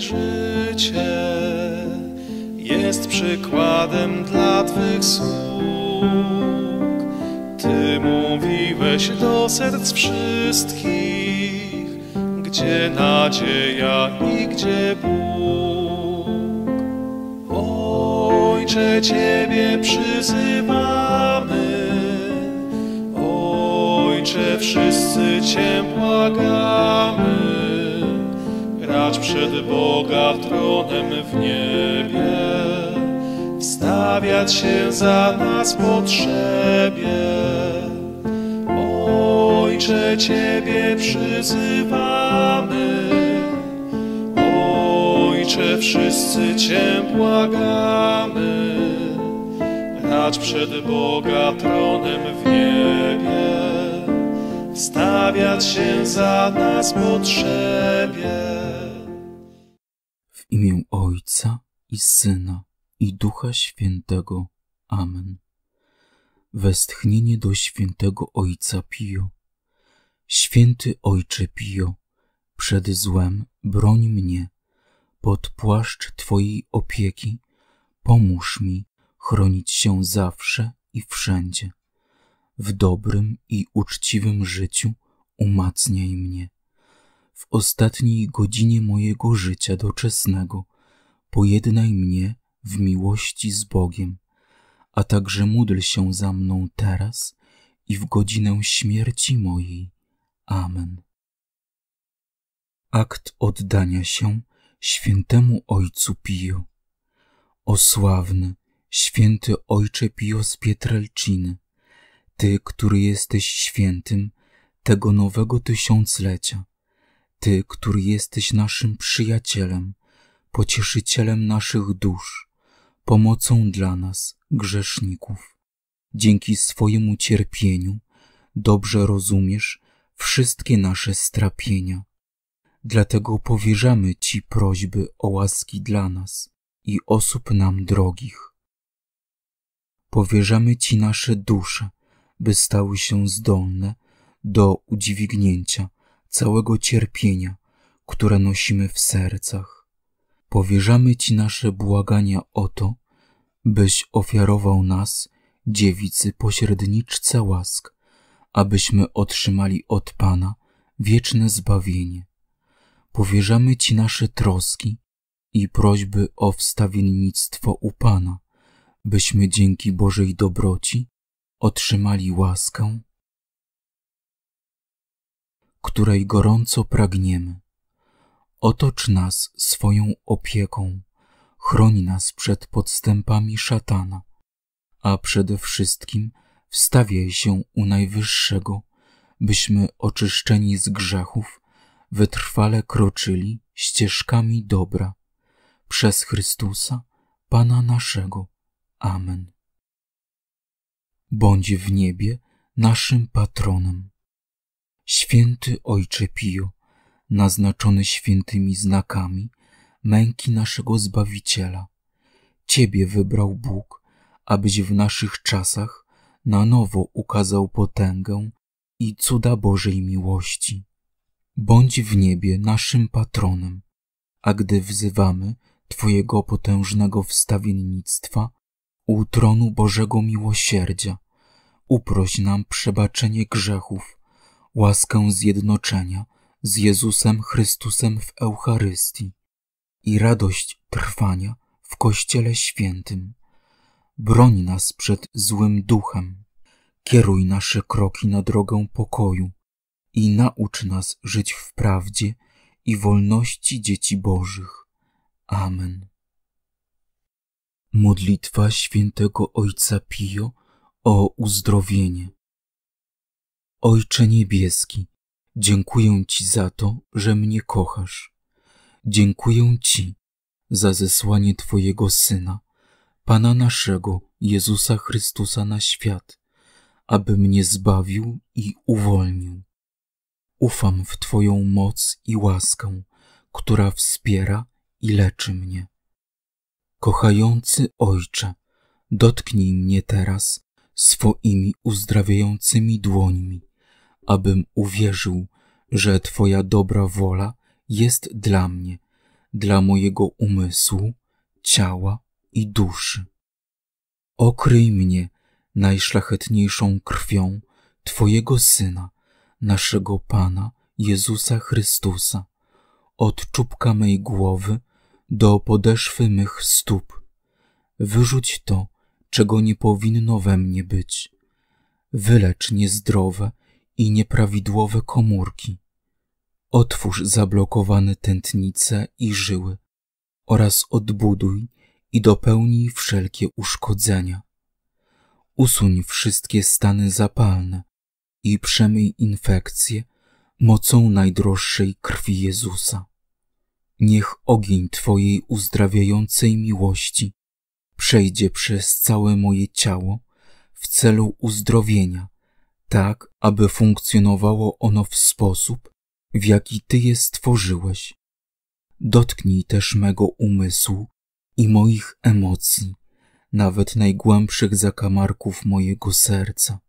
życie jest przykładem dla Twych sług. Ty mówiłeś do serc wszystkich, gdzie nadzieja i gdzie Bóg. Ojcze, Ciebie przyzywamy, Ojcze, wszyscy Cię błagamy stać przed Boga tronem w niebie, wstawiać się za nas potrzebie. Ojcze, Ciebie przyzywamy, Ojcze, wszyscy Cię błagamy, racz przed Boga tronem w niebie, stawiać się za nas potrzebie. Syna i Ducha Świętego. Amen. Westchnienie do świętego Ojca Pio. Święty Ojcze Pio, przed złem broń mnie, pod płaszcz Twojej opieki, pomóż mi chronić się zawsze i wszędzie. W dobrym i uczciwym życiu umacniaj mnie. W ostatniej godzinie mojego życia doczesnego pojednaj mnie w miłości z Bogiem, a także módl się za mną teraz i w godzinę śmierci mojej. Amen. Akt oddania się świętemu Ojcu Pio. Osławny, święty Ojcze Pio z Pietrelciny, Ty, który jesteś świętym tego nowego tysiąclecia, Ty, który jesteś naszym przyjacielem, pocieszycielem naszych dusz, pomocą dla nas, grzeszników. Dzięki swojemu cierpieniu dobrze rozumiesz wszystkie nasze strapienia. Dlatego powierzamy Ci prośby o łaski dla nas i osób nam drogich. Powierzamy Ci nasze dusze, by stały się zdolne do udźwignięcia całego cierpienia, które nosimy w sercach powierzamy Ci nasze błagania o to, byś ofiarował nas, dziewicy pośredniczce łask, abyśmy otrzymali od Pana wieczne zbawienie. Powierzamy Ci nasze troski i prośby o wstawiennictwo u Pana, byśmy dzięki Bożej dobroci otrzymali łaskę, której gorąco pragniemy. Otocz nas swoją opieką, chroni nas przed podstępami szatana, a przede wszystkim wstawiaj się u Najwyższego, byśmy oczyszczeni z grzechów, wytrwale kroczyli ścieżkami dobra. Przez Chrystusa, Pana naszego. Amen. Bądź w niebie naszym patronem. Święty Ojcze Pio, naznaczony świętymi znakami męki naszego Zbawiciela. Ciebie wybrał Bóg, abyś w naszych czasach na nowo ukazał potęgę i cuda Bożej miłości. Bądź w niebie naszym patronem, a gdy wzywamy Twojego potężnego wstawiennictwa u tronu Bożego miłosierdzia, uproś nam przebaczenie grzechów, łaskę zjednoczenia z Jezusem Chrystusem w Eucharystii i radość trwania w Kościele Świętym. Broń nas przed złym duchem. Kieruj nasze kroki na drogę pokoju i naucz nas żyć w prawdzie i wolności dzieci Bożych. Amen. Modlitwa świętego Ojca Pio o uzdrowienie. Ojcze Niebieski, Dziękuję Ci za to, że mnie kochasz. Dziękuję Ci za zesłanie Twojego Syna, Pana naszego, Jezusa Chrystusa na świat, aby mnie zbawił i uwolnił. Ufam w Twoją moc i łaskę, która wspiera i leczy mnie. Kochający Ojcze, dotknij mnie teraz swoimi uzdrawiającymi dłońmi abym uwierzył, że Twoja dobra wola jest dla mnie, dla mojego umysłu, ciała i duszy. Okryj mnie najszlachetniejszą krwią Twojego Syna, naszego Pana Jezusa Chrystusa, od czubka mej głowy do podeszwy mych stóp. Wyrzuć to, czego nie powinno we mnie być. Wylecz niezdrowe i nieprawidłowe komórki. Otwórz zablokowane tętnice i żyły oraz odbuduj i dopełnij wszelkie uszkodzenia. Usuń wszystkie stany zapalne i przemyj infekcje mocą najdroższej krwi Jezusa. Niech ogień Twojej uzdrawiającej miłości przejdzie przez całe moje ciało w celu uzdrowienia tak, aby funkcjonowało ono w sposób, w jaki Ty je stworzyłeś. Dotknij też mego umysłu i moich emocji, nawet najgłębszych zakamarków mojego serca.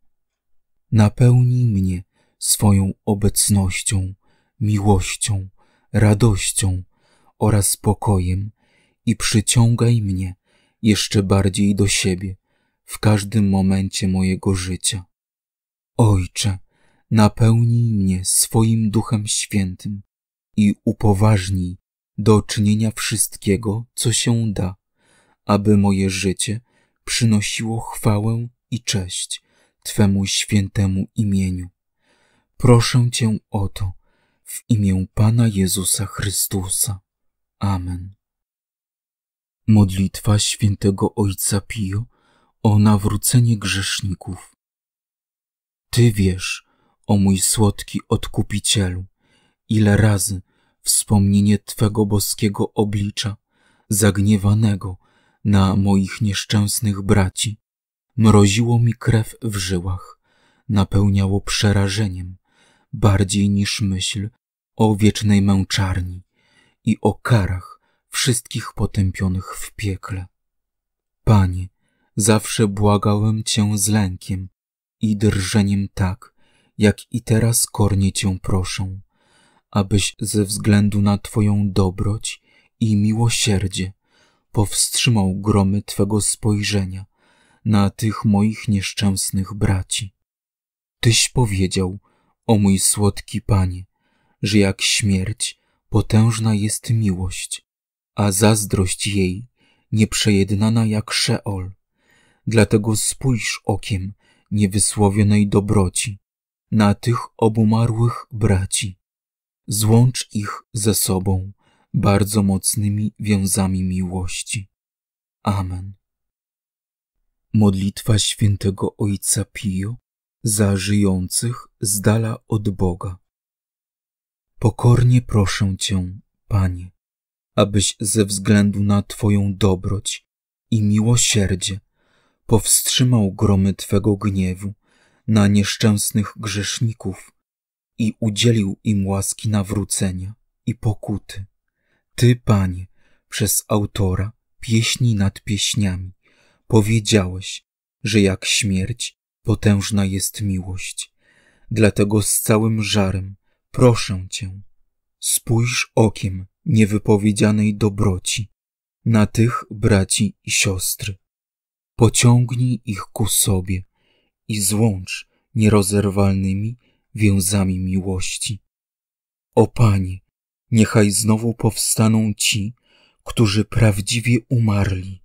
Napełnij mnie swoją obecnością, miłością, radością oraz spokojem i przyciągaj mnie jeszcze bardziej do siebie w każdym momencie mojego życia. Ojcze, napełnij mnie swoim Duchem Świętym i upoważnij do czynienia wszystkiego, co się da, aby moje życie przynosiło chwałę i cześć Twemu świętemu imieniu. Proszę Cię o to w imię Pana Jezusa Chrystusa. Amen. Modlitwa świętego Ojca Pio o nawrócenie grzeszników. Ty wiesz, o mój słodki odkupicielu, ile razy wspomnienie Twego boskiego oblicza, zagniewanego na moich nieszczęsnych braci, mroziło mi krew w żyłach, napełniało przerażeniem, bardziej niż myśl o wiecznej męczarni i o karach wszystkich potępionych w piekle. Panie, zawsze błagałem Cię z lękiem, i drżeniem tak, jak i teraz kornie cię proszę, abyś ze względu na Twoją dobroć i miłosierdzie powstrzymał gromy Twego spojrzenia na tych moich nieszczęsnych braci. Tyś powiedział, o mój słodki Panie, że jak śmierć potężna jest miłość, a zazdrość jej nieprzejednana jak Szeol. Dlatego spójrz okiem niewysłowionej dobroci na tych obumarłych braci. Złącz ich ze sobą bardzo mocnymi wiązami miłości. Amen. Modlitwa świętego Ojca Pio za żyjących z dala od Boga. Pokornie proszę Cię, Panie, abyś ze względu na Twoją dobroć i miłosierdzie powstrzymał gromy Twego gniewu na nieszczęsnych grzeszników i udzielił im łaski nawrócenia i pokuty. Ty, Panie, przez autora pieśni nad pieśniami powiedziałeś, że jak śmierć potężna jest miłość. Dlatego z całym żarem proszę Cię, spójrz okiem niewypowiedzianej dobroci na tych braci i siostry Pociągnij ich ku sobie i złącz nierozerwalnymi więzami miłości. O Panie, niechaj znowu powstaną ci, którzy prawdziwie umarli.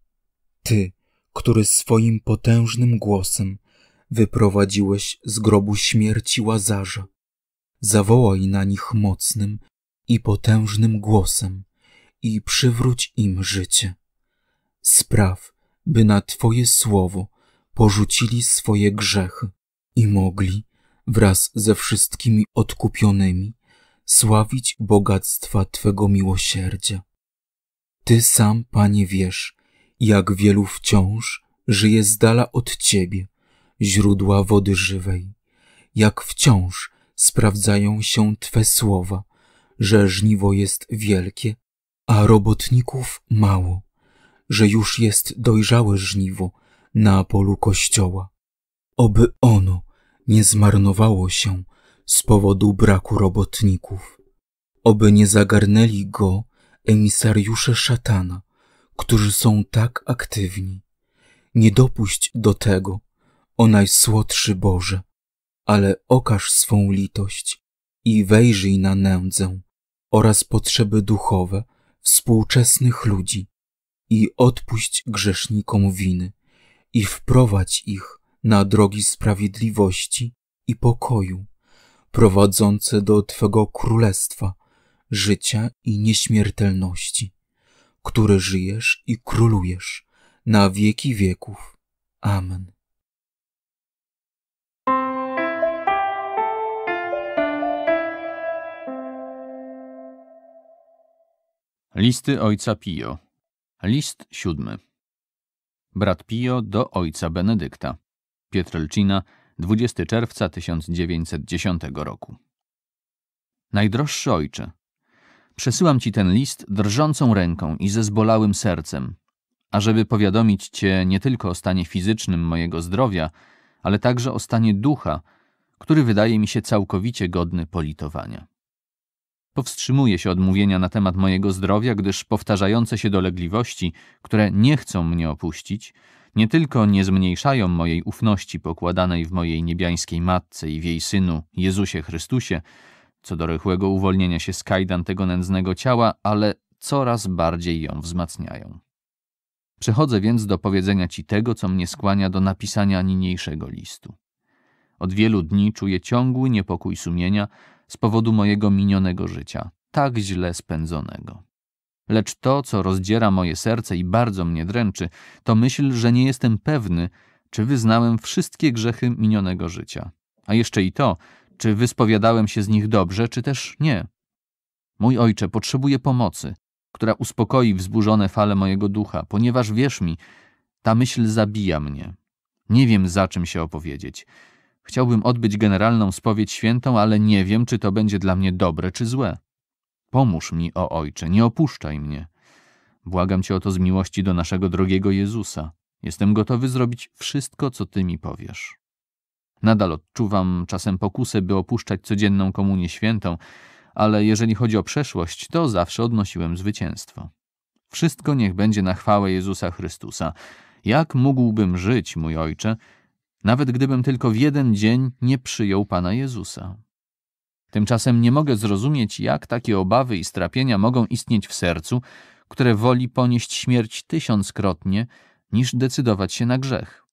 Ty, który swoim potężnym głosem wyprowadziłeś z grobu śmierci Łazarza. Zawołaj na nich mocnym i potężnym głosem i przywróć im życie. Spraw, by na Twoje słowo porzucili swoje grzechy i mogli wraz ze wszystkimi odkupionymi sławić bogactwa Twego miłosierdzia. Ty sam, Panie, wiesz, jak wielu wciąż żyje z dala od Ciebie, źródła wody żywej, jak wciąż sprawdzają się Twe słowa, że żniwo jest wielkie, a robotników mało że już jest dojrzałe żniwo na polu kościoła. Oby ono nie zmarnowało się z powodu braku robotników. Oby nie zagarnęli go emisariusze szatana, którzy są tak aktywni. Nie dopuść do tego, o najsłodszy Boże, ale okaż swą litość i wejrzyj na nędzę oraz potrzeby duchowe współczesnych ludzi i odpuść grzesznikom winy i wprowadź ich na drogi sprawiedliwości i pokoju, prowadzące do Twego królestwa, życia i nieśmiertelności, który żyjesz i królujesz na wieki wieków. Amen. Listy Ojca Pio List siódmy. Brat Pio do ojca Benedykta. Pietrelcina, 20 czerwca 1910 roku. Najdroższy ojcze, przesyłam ci ten list drżącą ręką i ze zbolałym sercem, ażeby powiadomić cię nie tylko o stanie fizycznym mojego zdrowia, ale także o stanie ducha, który wydaje mi się całkowicie godny politowania. Powstrzymuję się od mówienia na temat mojego zdrowia, gdyż powtarzające się dolegliwości, które nie chcą mnie opuścić, nie tylko nie zmniejszają mojej ufności pokładanej w mojej niebiańskiej matce i w jej synu, Jezusie Chrystusie, co do rychłego uwolnienia się z kajdan tego nędznego ciała, ale coraz bardziej ją wzmacniają. Przechodzę więc do powiedzenia ci tego, co mnie skłania do napisania niniejszego listu. Od wielu dni czuję ciągły niepokój sumienia, z powodu mojego minionego życia, tak źle spędzonego. Lecz to, co rozdziera moje serce i bardzo mnie dręczy, to myśl, że nie jestem pewny, czy wyznałem wszystkie grzechy minionego życia, a jeszcze i to, czy wyspowiadałem się z nich dobrze, czy też nie. Mój ojcze potrzebuje pomocy, która uspokoi wzburzone fale mojego ducha, ponieważ wierz mi, ta myśl zabija mnie. Nie wiem, za czym się opowiedzieć. Chciałbym odbyć generalną spowiedź świętą, ale nie wiem, czy to będzie dla mnie dobre czy złe. Pomóż mi, o Ojcze, nie opuszczaj mnie. Błagam Cię o to z miłości do naszego drogiego Jezusa. Jestem gotowy zrobić wszystko, co Ty mi powiesz. Nadal odczuwam czasem pokusę, by opuszczać codzienną komunię świętą, ale jeżeli chodzi o przeszłość, to zawsze odnosiłem zwycięstwo. Wszystko niech będzie na chwałę Jezusa Chrystusa. Jak mógłbym żyć, mój Ojcze, nawet gdybym tylko w jeden dzień nie przyjął Pana Jezusa. Tymczasem nie mogę zrozumieć, jak takie obawy i strapienia mogą istnieć w sercu, które woli ponieść śmierć tysiąckrotnie, niż decydować się na grzech.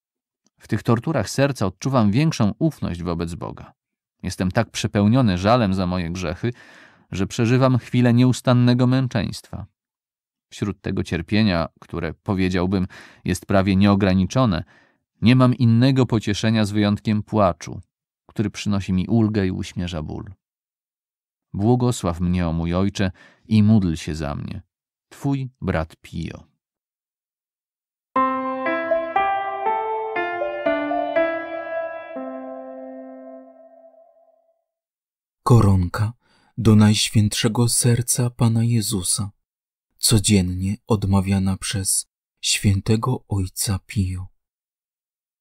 W tych torturach serca odczuwam większą ufność wobec Boga. Jestem tak przepełniony żalem za moje grzechy, że przeżywam chwilę nieustannego męczeństwa. Wśród tego cierpienia, które powiedziałbym jest prawie nieograniczone, nie mam innego pocieszenia z wyjątkiem płaczu, który przynosi mi ulgę i uśmierza ból. Błogosław mnie, o mój ojcze, i módl się za mnie. Twój brat Pio. Koronka do Najświętszego Serca Pana Jezusa, codziennie odmawiana przez świętego Ojca Pio.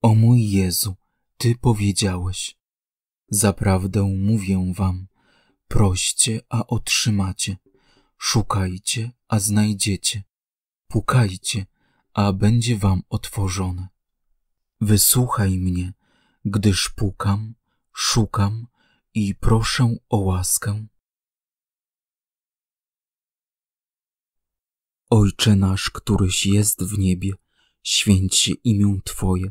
O mój Jezu, Ty powiedziałeś. Zaprawdę mówię wam, proście, a otrzymacie, szukajcie, a znajdziecie, pukajcie, a będzie wam otworzone. Wysłuchaj mnie, gdyż pukam, szukam i proszę o łaskę. Ojcze nasz, któryś jest w niebie, święć się imię Twoje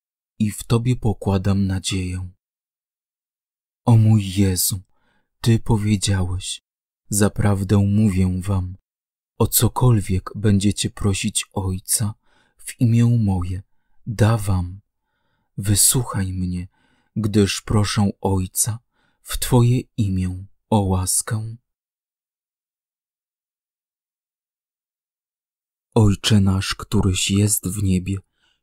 i w Tobie pokładam nadzieję. O mój Jezu, Ty powiedziałeś, zaprawdę mówię Wam, o cokolwiek będziecie prosić Ojca w imię moje, da Wam. Wysłuchaj mnie, gdyż proszę Ojca w Twoje imię o łaskę. Ojcze nasz, któryś jest w niebie,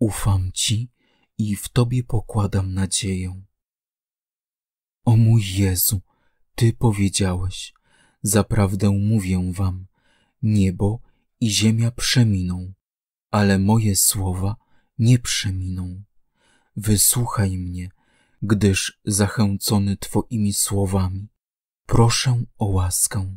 Ufam Ci i w Tobie pokładam nadzieję. O mój Jezu, Ty powiedziałeś, zaprawdę mówię Wam, niebo i ziemia przeminą, ale moje słowa nie przeminą. Wysłuchaj mnie, gdyż zachęcony Twoimi słowami, proszę o łaskę.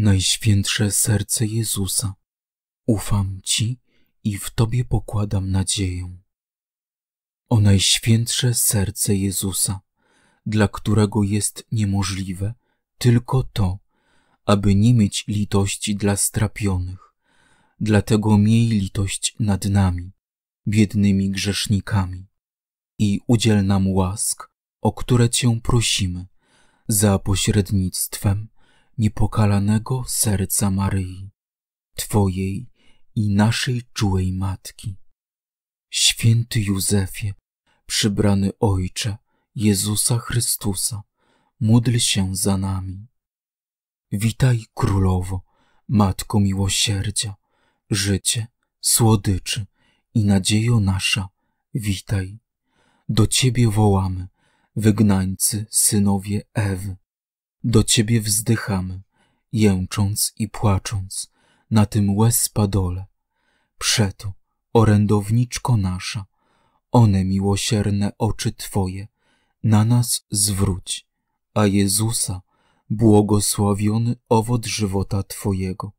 Najświętsze serce Jezusa, ufam Ci i w Tobie pokładam nadzieję. O najświętsze serce Jezusa, dla którego jest niemożliwe tylko to, aby nie mieć litości dla strapionych. Dlatego miej litość nad nami, biednymi grzesznikami, i udziel nam łask, o które Cię prosimy, za pośrednictwem niepokalanego serca Maryi, Twojej i naszej czułej Matki. Święty Józefie, przybrany Ojcze Jezusa Chrystusa, módl się za nami. Witaj Królowo, Matko Miłosierdzia, życie, słodyczy i nadziejo nasza, witaj. Do Ciebie wołamy, wygnańcy synowie Ewy. Do ciebie wzdychamy, jęcząc i płacząc, na tym łez padole. Przeto, orędowniczko nasza, one miłosierne oczy Twoje, na nas zwróć, a Jezusa, błogosławiony owoc żywota Twojego,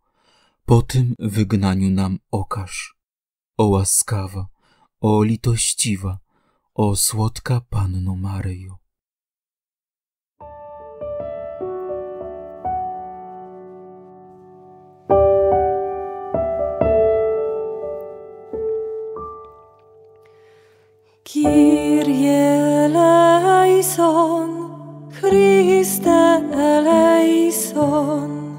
po tym wygnaniu nam okaż. O łaskawa, o litościwa, o słodka Panno Maryjo. Kyrie eleison, Chryste eleison,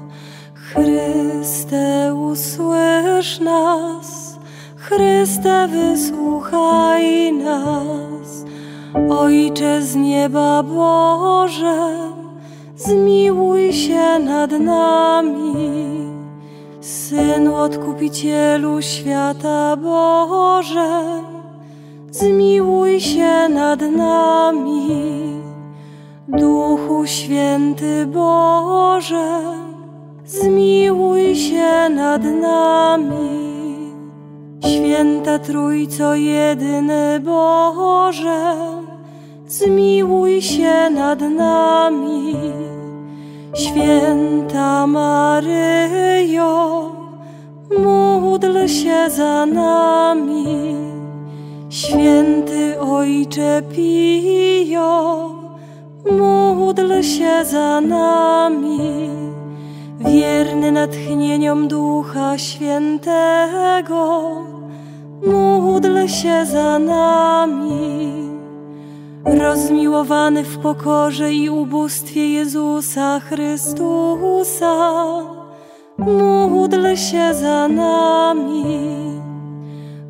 Chryste usłysz nas, Chryste wysłuchaj nas. Ojcze z nieba Boże, zmiłuj się nad nami. Synu Odkupicielu świata Boże, zmiłuj się nad nami. Duchu Święty Boże, zmiłuj się nad nami. Święta Trójco jedyny Boże, zmiłuj się nad nami. Święta Maryjo, módl się za nami. Święty Ojcze Pio, módl się za nami, wierny natchnieniom Ducha Świętego, módl się za nami. Rozmiłowany w pokorze i ubóstwie Jezusa Chrystusa, módl się za nami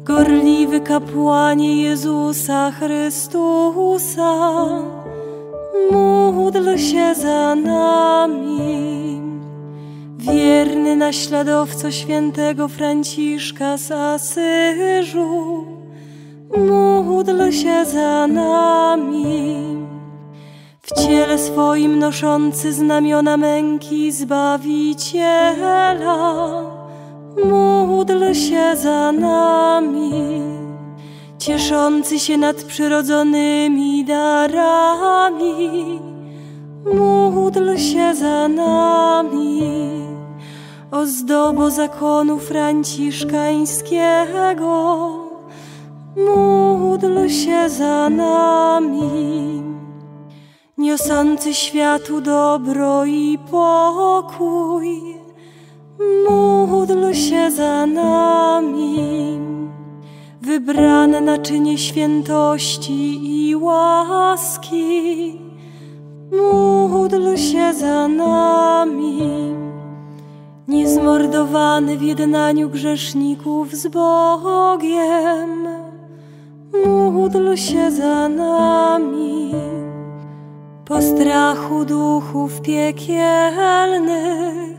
gorliwy kapłanie Jezusa Chrystusa, módl się za nami. Wierny naśladowco świętego Franciszka z Asyżu, módl się za nami. W ciele swoim noszący znamiona męki Zbawiciela, módl się za nami, cieszący się nadprzyrodzonymi darami. Módl się za nami, ozdobo zakonu franciszkańskiego. Módl się za nami, niosący światu dobro i pokój Módl się za nami, wybrane naczynie świętości i łaski. Módl się za nami, niezmordowany w jednaniu grzeszników z Bogiem. Módl się za nami, po strachu duchów piekielnych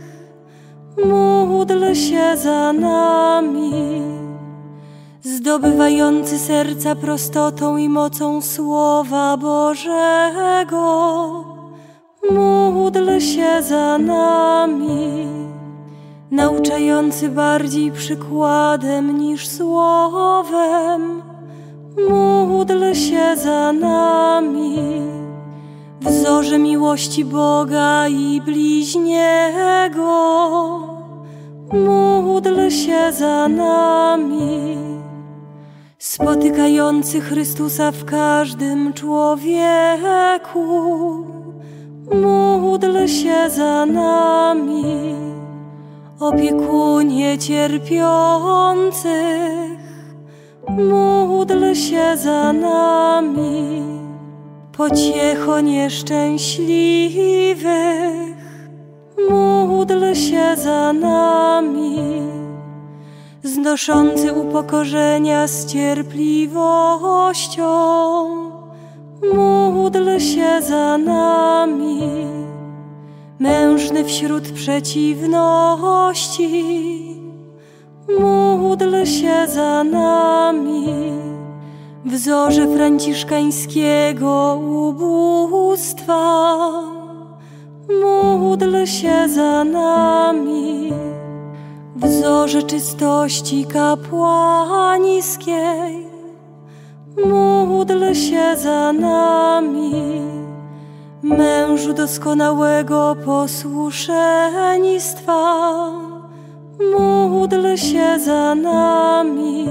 módl się za nami. Zdobywający serca prostotą i mocą Słowa Bożego, módl się za nami. Nauczający bardziej przykładem niż słowem, módl się za nami wzorze miłości Boga i bliźniego. Módl się za nami, spotykający Chrystusa w każdym człowieku. Módl się za nami, opiekunie cierpiących. Módl się za nami pociecho nieszczęśliwych, módl się za nami, znoszący upokorzenia z cierpliwością, módl się za nami, mężny wśród przeciwności, módl się za nami wzorze franciszkańskiego ubóstwa. Módl się za nami, wzorze czystości kapłańskiej. Módl się za nami, mężu doskonałego posłuszeństwa. Módl się za nami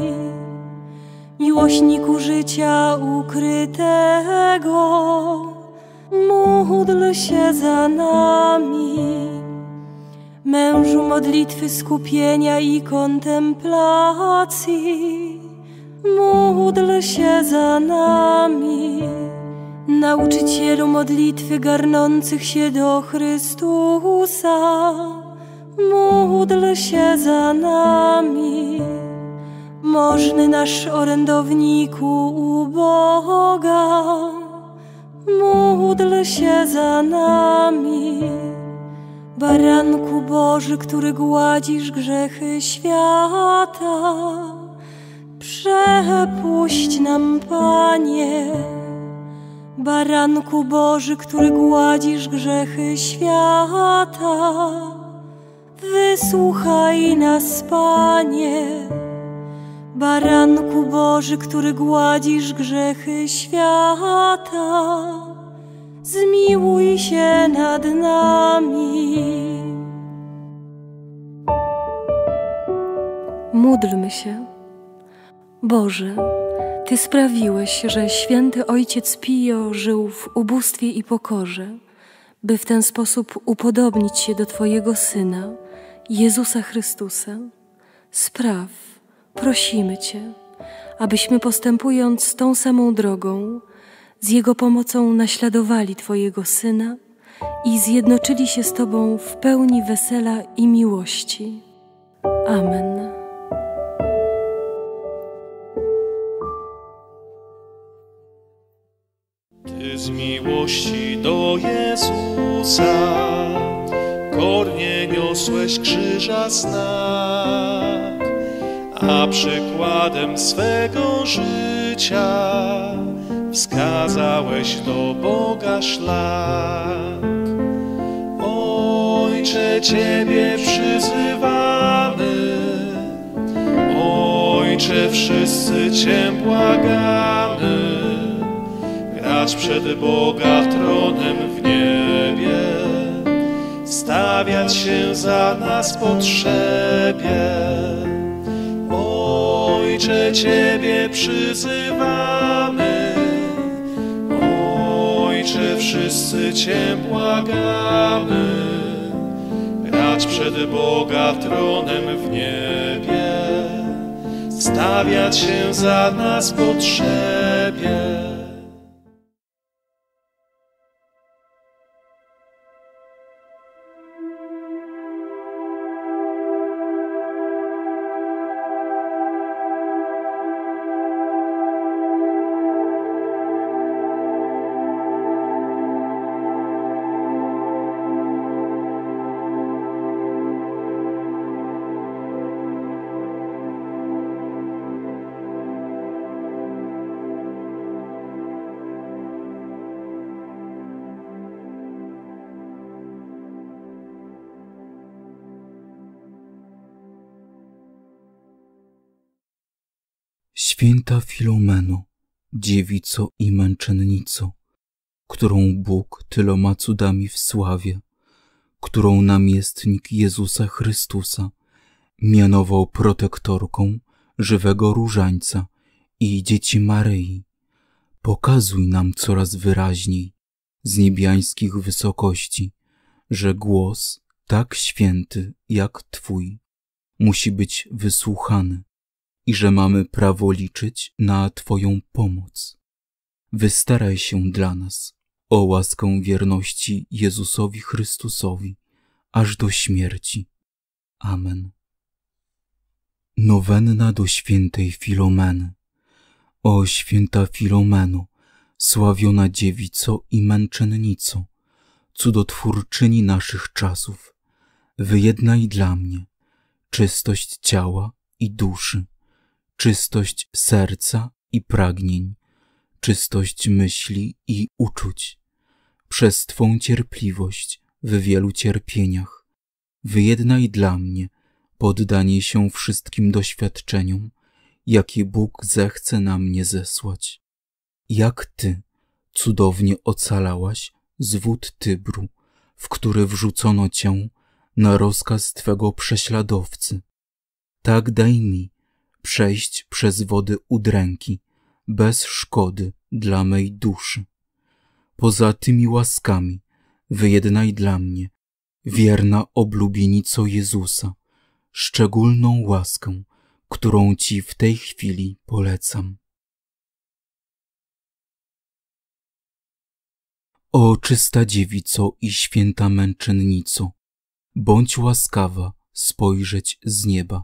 miłośniku życia ukrytego, módl się za nami. Mężu modlitwy skupienia i kontemplacji, módl się za nami. Nauczycielu modlitwy garnących się do Chrystusa, módl się za nami możny nasz orędowniku uboga, módl się za nami. Baranku Boży, który gładzisz grzechy świata, przepuść nam, Panie. Baranku Boży, który gładzisz grzechy świata, wysłuchaj nas, Panie. Baranku Boży, który gładzisz grzechy świata, zmiłuj się nad nami. Módlmy się. Boże, Ty sprawiłeś, że święty ojciec Pio żył w ubóstwie i pokorze, by w ten sposób upodobnić się do Twojego Syna, Jezusa Chrystusa. Spraw, prosimy Cię, abyśmy postępując tą samą drogą, z Jego pomocą naśladowali Twojego Syna i zjednoczyli się z Tobą w pełni wesela i miłości. Amen. Ty z miłości do Jezusa kornie niosłeś krzyża znak a przykładem swego życia wskazałeś do Boga szlak. Ojcze, Ciebie przyzywamy, Ojcze, wszyscy Cię błagamy, grać przed Boga tronem w niebie, stawiać się za nas potrzebie Ojcze, Ciebie przyzywamy. Ojcze, wszyscy Cię błagamy. Racz przed Boga tronem w niebie, stawiać się za nas potrzebie. święta Filomeno, dziewico i męczennico, którą Bóg tyloma cudami wsławia, którą namiestnik Jezusa Chrystusa mianował protektorką żywego różańca i dzieci Maryi, pokazuj nam coraz wyraźniej z niebiańskich wysokości, że głos tak święty jak Twój musi być wysłuchany i że mamy prawo liczyć na Twoją pomoc. Wystaraj się dla nas o łaskę wierności Jezusowi Chrystusowi aż do śmierci. Amen. Nowenna do świętej Filomeny. O święta Filomeno, sławiona dziewico i męczennico, cudotwórczyni naszych czasów, wyjednaj dla mnie czystość ciała i duszy czystość serca i pragnień, czystość myśli i uczuć. Przez Twą cierpliwość w wielu cierpieniach, wyjednaj dla mnie poddanie się wszystkim doświadczeniom, jakie Bóg zechce na mnie zesłać. Jak Ty cudownie ocalałaś z wód Tybru, w który wrzucono Cię na rozkaz Twego prześladowcy. Tak daj mi przejść przez wody udręki, bez szkody dla mej duszy. Poza tymi łaskami, wyjednaj dla mnie, wierna oblubienico Jezusa, szczególną łaskę, którą Ci w tej chwili polecam. O czysta dziewico i święta męczennico, bądź łaskawa spojrzeć z nieba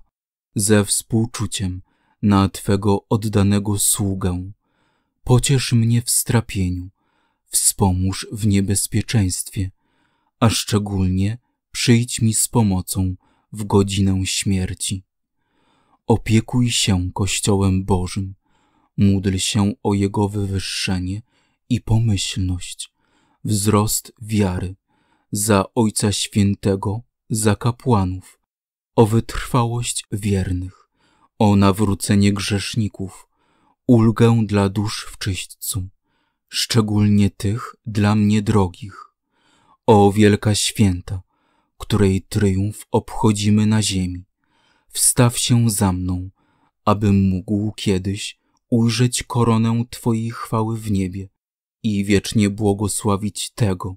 ze współczuciem na Twego oddanego sługę. Pociesz mnie w strapieniu, wspomóż w niebezpieczeństwie, a szczególnie przyjdź mi z pomocą w godzinę śmierci. Opiekuj się Kościołem Bożym, módl się o jego wywyższenie i pomyślność, wzrost wiary, za Ojca Świętego, za kapłanów, o wytrwałość wiernych, o nawrócenie grzeszników, ulgę dla dusz w czyśćcu, szczególnie tych dla mnie drogich, o wielka święta, której tryumf obchodzimy na ziemi. Wstaw się za mną, abym mógł kiedyś ujrzeć koronę Twojej chwały w niebie i wiecznie błogosławić Tego,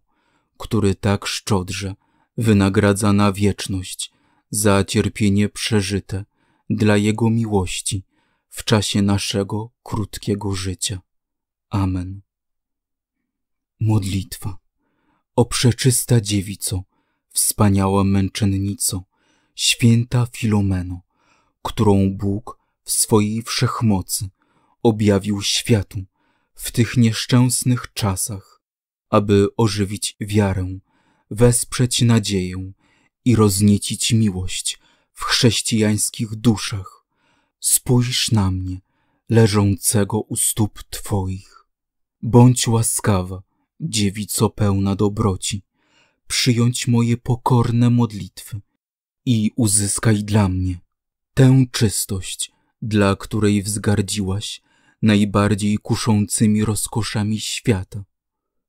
który tak szczodrze wynagradza na wieczność za cierpienie przeżyte dla Jego miłości w czasie naszego krótkiego życia. Amen. Modlitwa. O przeczysta dziewico, wspaniała męczennico, święta Filomeno, którą Bóg w swojej wszechmocy objawił światu w tych nieszczęsnych czasach, aby ożywić wiarę, wesprzeć nadzieję i rozniecić miłość w chrześcijańskich duszach. Spójrz na mnie, leżącego u stóp Twoich. Bądź łaskawa, dziewico pełna dobroci, przyjąć moje pokorne modlitwy i uzyskaj dla mnie tę czystość, dla której wzgardziłaś najbardziej kuszącymi rozkoszami świata.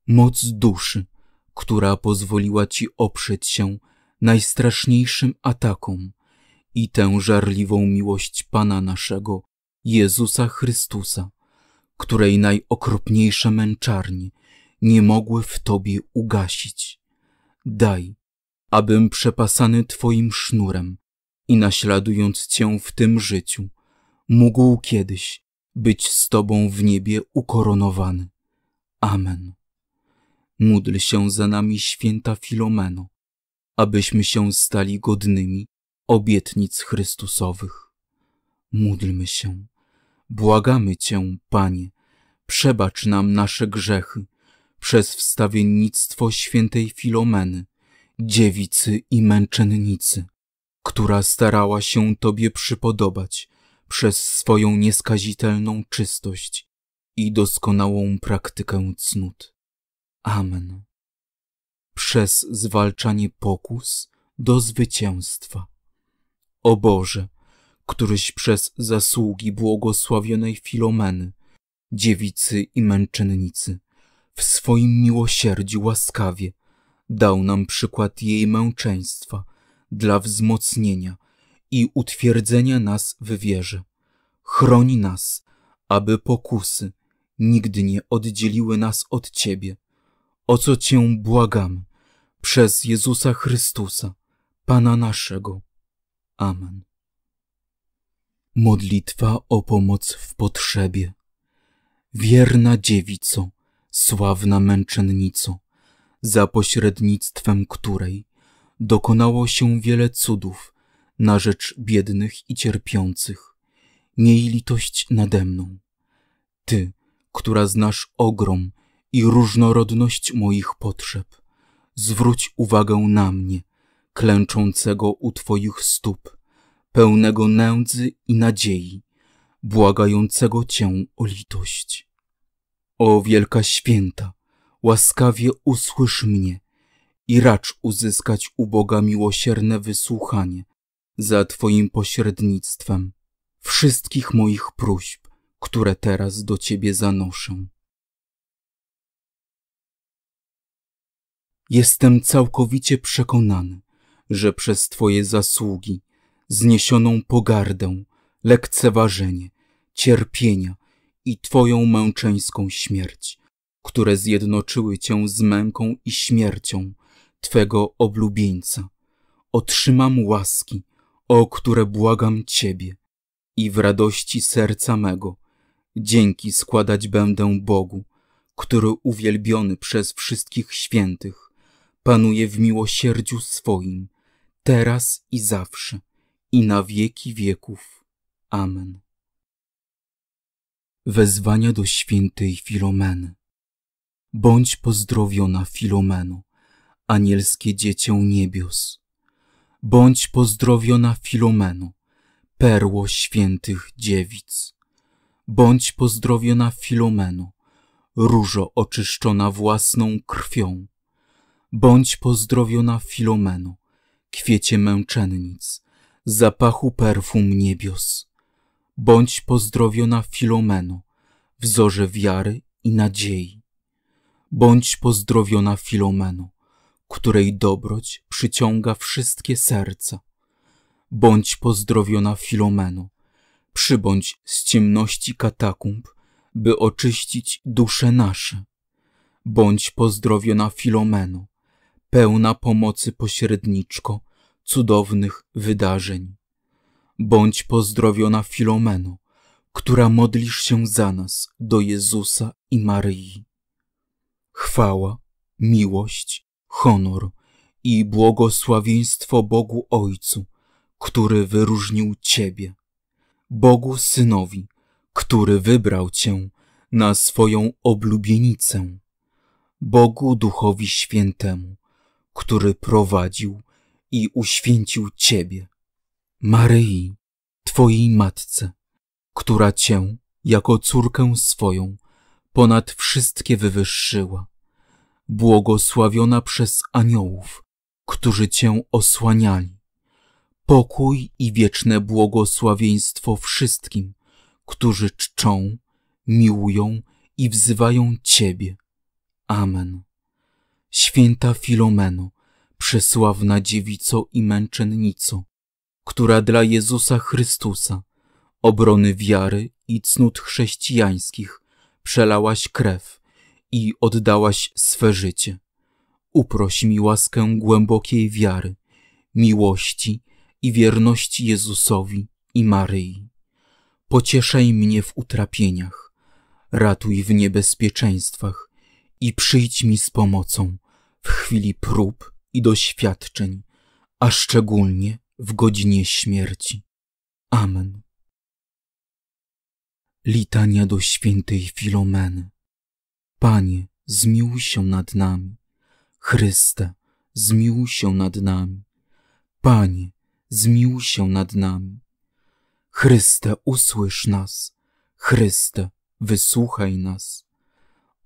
Moc duszy, która pozwoliła Ci oprzeć się najstraszniejszym atakom i tę żarliwą miłość Pana naszego, Jezusa Chrystusa, której najokropniejsze męczarnie nie mogły w Tobie ugasić. Daj, abym przepasany Twoim sznurem i naśladując Cię w tym życiu, mógł kiedyś być z Tobą w niebie ukoronowany. Amen. Módl się za nami święta Filomeno, abyśmy się stali godnymi obietnic Chrystusowych. Módlmy się. Błagamy Cię, Panie, przebacz nam nasze grzechy przez wstawiennictwo świętej Filomeny, dziewicy i męczennicy, która starała się Tobie przypodobać przez swoją nieskazitelną czystość i doskonałą praktykę cnót. Amen przez zwalczanie pokus do zwycięstwa. O Boże, któryś przez zasługi błogosławionej Filomeny, dziewicy i męczennicy, w swoim miłosierdziu łaskawie dał nam przykład jej męczeństwa dla wzmocnienia i utwierdzenia nas w wierze. Chroni nas, aby pokusy nigdy nie oddzieliły nas od Ciebie, o co Cię błagam przez Jezusa Chrystusa, Pana naszego. Amen. Modlitwa o pomoc w potrzebie. Wierna dziewico, sławna męczennico, za pośrednictwem której dokonało się wiele cudów na rzecz biednych i cierpiących. Miej litość nade mną. Ty, która znasz ogrom i różnorodność moich potrzeb. Zwróć uwagę na mnie, klęczącego u Twoich stóp, pełnego nędzy i nadziei, błagającego Cię o litość. O wielka święta, łaskawie usłysz mnie i racz uzyskać u Boga miłosierne wysłuchanie za Twoim pośrednictwem wszystkich moich próśb, które teraz do Ciebie zanoszę. Jestem całkowicie przekonany, że przez Twoje zasługi, zniesioną pogardę, lekceważenie, cierpienia i Twoją męczeńską śmierć, które zjednoczyły Cię z męką i śmiercią Twego oblubieńca, otrzymam łaski, o które błagam Ciebie i w radości serca mego dzięki składać będę Bogu, który uwielbiony przez wszystkich świętych panuje w miłosierdziu swoim, teraz i zawsze, i na wieki wieków. Amen. Wezwania do świętej Filomeny. Bądź pozdrowiona, Filomeno, anielskie dziecię niebios. Bądź pozdrowiona, Filomeno, perło świętych dziewic. Bądź pozdrowiona, Filomeno, różo oczyszczona własną krwią Bądź pozdrowiona Filomeno, kwiecie męczennic, zapachu perfum niebios. Bądź pozdrowiona Filomeno, wzorze wiary i nadziei. Bądź pozdrowiona Filomeno, której dobroć przyciąga wszystkie serca. Bądź pozdrowiona Filomeno, przybądź z ciemności katakumb, by oczyścić dusze nasze. Bądź pozdrowiona Filomeno, pełna pomocy pośredniczko cudownych wydarzeń. Bądź pozdrowiona Filomeno, która modlisz się za nas do Jezusa i Maryi. Chwała, miłość, honor i błogosławieństwo Bogu Ojcu, który wyróżnił Ciebie, Bogu Synowi, który wybrał Cię na swoją oblubienicę, Bogu Duchowi Świętemu, który prowadził i uświęcił Ciebie, Maryi, Twojej Matce, która Cię, jako córkę swoją, ponad wszystkie wywyższyła, błogosławiona przez aniołów, którzy Cię osłaniali. Pokój i wieczne błogosławieństwo wszystkim, którzy czczą, miłują i wzywają Ciebie. Amen święta Filomeno, przesławna dziewico i męczennico, która dla Jezusa Chrystusa, obrony wiary i cnót chrześcijańskich, przelałaś krew i oddałaś swe życie. Uproś mi łaskę głębokiej wiary, miłości i wierności Jezusowi i Maryi. Pocieszaj mnie w utrapieniach, ratuj w niebezpieczeństwach i przyjdź mi z pomocą w chwili prób i doświadczeń, a szczególnie w godzinie śmierci. Amen. Litania do świętej Filomeny. Panie, zmiłuj się nad nami. Chryste, zmiłuj się nad nami. Panie, zmiłuj się nad nami. Chryste, usłysz nas. Chryste, wysłuchaj nas.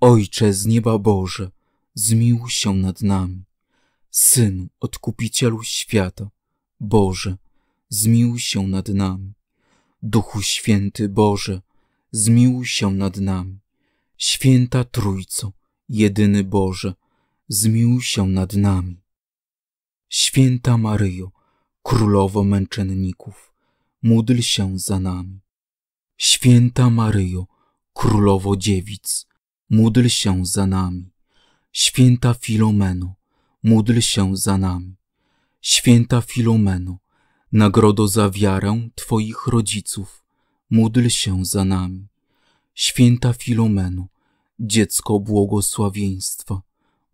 Ojcze z nieba Boże, zmiłuj się nad nami. Synu, odkupicielu świata, Boże, zmiłuj się nad nami. Duchu Święty Boże, zmiłuj się nad nami. Święta Trójco, jedyny Boże, zmiłuj się nad nami. Święta Maryjo, Królowo Męczenników, módl się za nami. Święta Maryjo, Królowo Dziewic, módl się za nami. Święta Filomeno, módl się za nami. Święta Filomeno, nagrodo za wiarę Twoich rodziców, módl się za nami. Święta Filomeno, dziecko błogosławieństwa,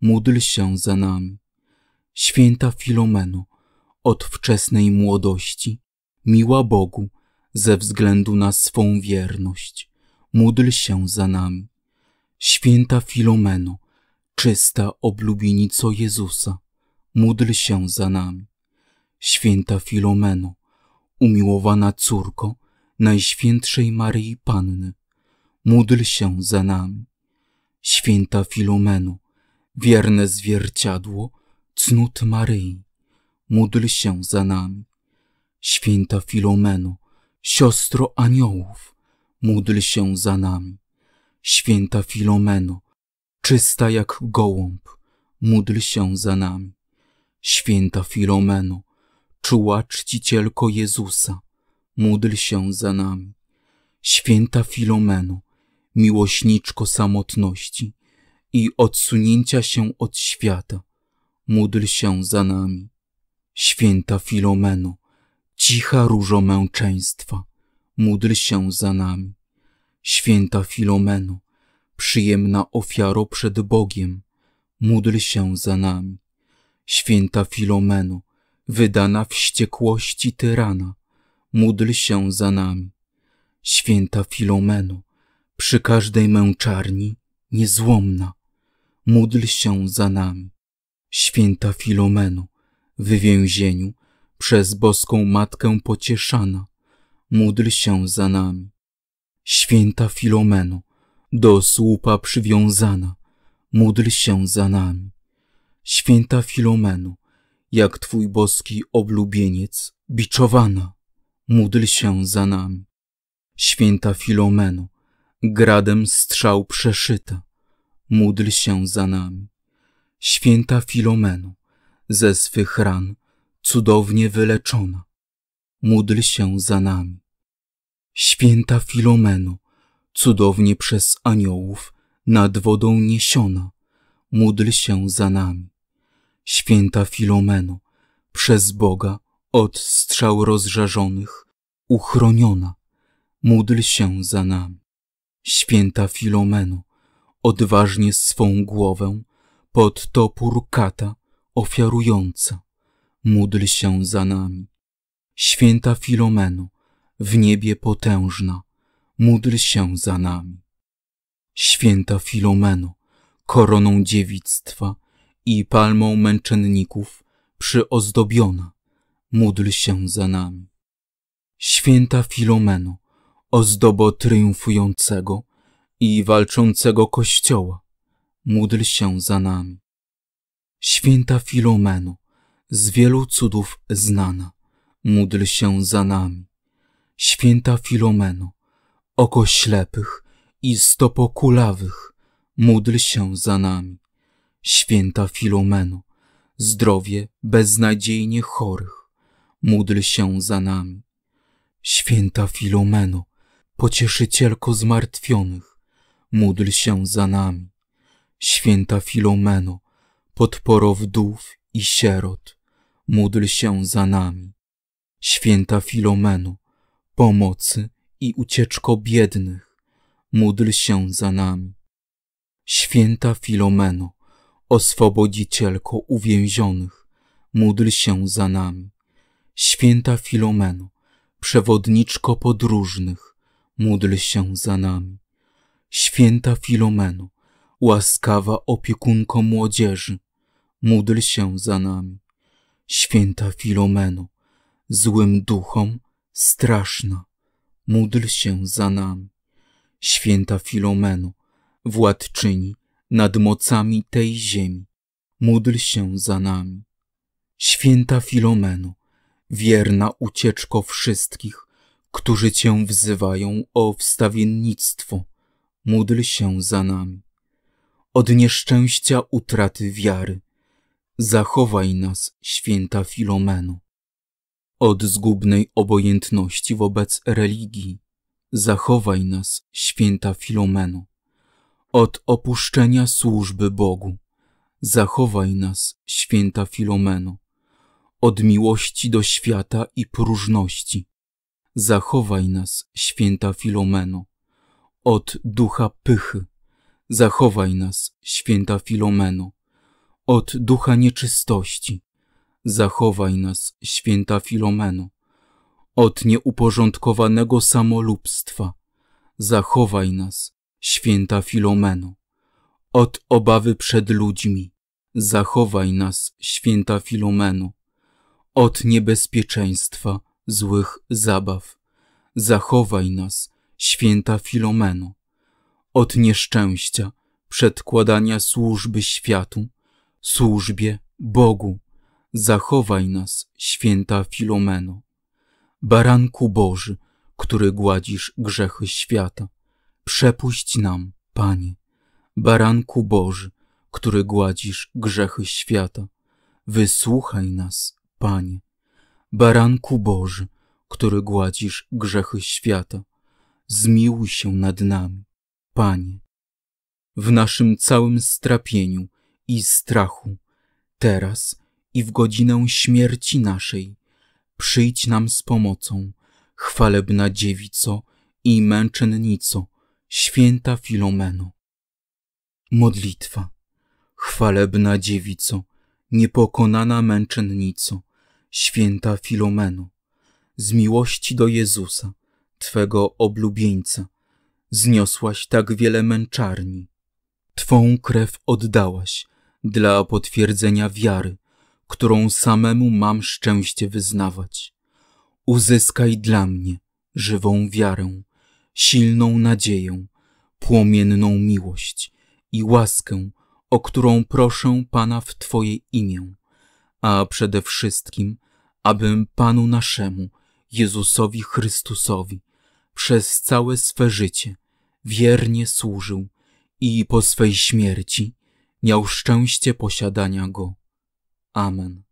módl się za nami. Święta Filomeno, od wczesnej młodości, miła Bogu ze względu na swą wierność, módl się za nami. Święta Filomeno, Czysta oblubienico Jezusa, módl się za nami. Święta Filomeno, umiłowana córko Najświętszej Maryi Panny, módl się za nami. Święta Filomeno, wierne zwierciadło cnót Maryi, módl się za nami. Święta Filomeno, siostro aniołów, módl się za nami. Święta Filomeno, czysta jak gołąb, módl się za nami. Święta Filomeno, czuła czcicielko Jezusa, módl się za nami. Święta Filomeno, miłośniczko samotności i odsunięcia się od świata, módl się za nami. Święta Filomeno, cicha różo męczeństwa, módl się za nami. Święta Filomeno, przyjemna ofiaro przed Bogiem, módl się za nami. Święta Filomeno, wydana wściekłości tyrana, módl się za nami. Święta Filomeno, przy każdej męczarni niezłomna, módl się za nami. Święta Filomeno, w więzieniu przez boską matkę pocieszana, módl się za nami. Święta Filomeno, do słupa przywiązana, módl się za nami. Święta Filomeno, jak Twój boski oblubieniec, biczowana, módl się za nami. Święta Filomeno, gradem strzał przeszyta, módl się za nami. Święta Filomeno, ze swych ran cudownie wyleczona, módl się za nami. Święta Filomeno, cudownie przez aniołów nad wodą niesiona, módl się za nami. Święta Filomeno, przez Boga od strzał rozżarzonych uchroniona, módl się za nami. Święta Filomeno, odważnie swą głowę pod topór kata ofiarująca, módl się za nami. Święta Filomeno, w niebie potężna, módl się za nami. Święta Filomeno, koroną dziewictwa i palmą męczenników przyozdobiona, módl się za nami. Święta Filomeno, ozdobo triumfującego i walczącego Kościoła, módl się za nami. Święta Filomeno, z wielu cudów znana, módl się za nami. Święta Filomeno, Oko ślepych i stopokulawych, kulawych, módl się za nami. Święta Filomeno, zdrowie beznadziejnie chorych, módl się za nami. Święta Filomeno, pocieszycielko zmartwionych, módl się za nami. Święta Filomeno, podporo wdów i sierot, módl się za nami. Święta Filomeno, pomocy i ucieczko biednych, módl się za nami. Święta Filomeno, oswobodzicielko uwięzionych, módl się za nami. Święta Filomeno, przewodniczko podróżnych, módl się za nami. Święta Filomeno, łaskawa opiekunko młodzieży, módl się za nami. Święta Filomeno, złym duchom straszna, módl się za nami. Święta Filomeno, władczyni nad mocami tej ziemi, módl się za nami. Święta Filomeno, wierna ucieczko wszystkich, którzy Cię wzywają o wstawiennictwo, módl się za nami. Od nieszczęścia utraty wiary, zachowaj nas, święta Filomeno od zgubnej obojętności wobec religii. Zachowaj nas, święta Filomeno, od opuszczenia służby Bogu. Zachowaj nas, święta Filomeno, od miłości do świata i próżności. Zachowaj nas, święta Filomeno, od ducha pychy. Zachowaj nas, święta Filomeno, od ducha nieczystości. Zachowaj nas, święta Filomeno, od nieuporządkowanego samolubstwa. Zachowaj nas, święta Filomeno, od obawy przed ludźmi. Zachowaj nas, święta Filomeno, od niebezpieczeństwa złych zabaw. Zachowaj nas, święta Filomeno, od nieszczęścia, przedkładania służby światu, służbie Bogu. Zachowaj nas, święta Filomeno. Baranku Boży, który gładzisz grzechy świata, przepuść nam, Panie. Baranku Boży, który gładzisz grzechy świata, wysłuchaj nas, Panie. Baranku Boży, który gładzisz grzechy świata, zmiłuj się nad nami, Panie. W naszym całym strapieniu i strachu, teraz i w godzinę śmierci naszej. Przyjdź nam z pomocą, chwalebna dziewico i męczennico, święta Filomeno. Modlitwa. Chwalebna dziewico, niepokonana męczennico, święta Filomeno, z miłości do Jezusa, Twego oblubieńca, zniosłaś tak wiele męczarni. Twą krew oddałaś dla potwierdzenia wiary, którą samemu mam szczęście wyznawać. Uzyskaj dla mnie żywą wiarę, silną nadzieję, płomienną miłość i łaskę, o którą proszę Pana w Twoje imię, a przede wszystkim, abym Panu naszemu, Jezusowi Chrystusowi, przez całe swe życie wiernie służył i po swej śmierci miał szczęście posiadania Go. Amen.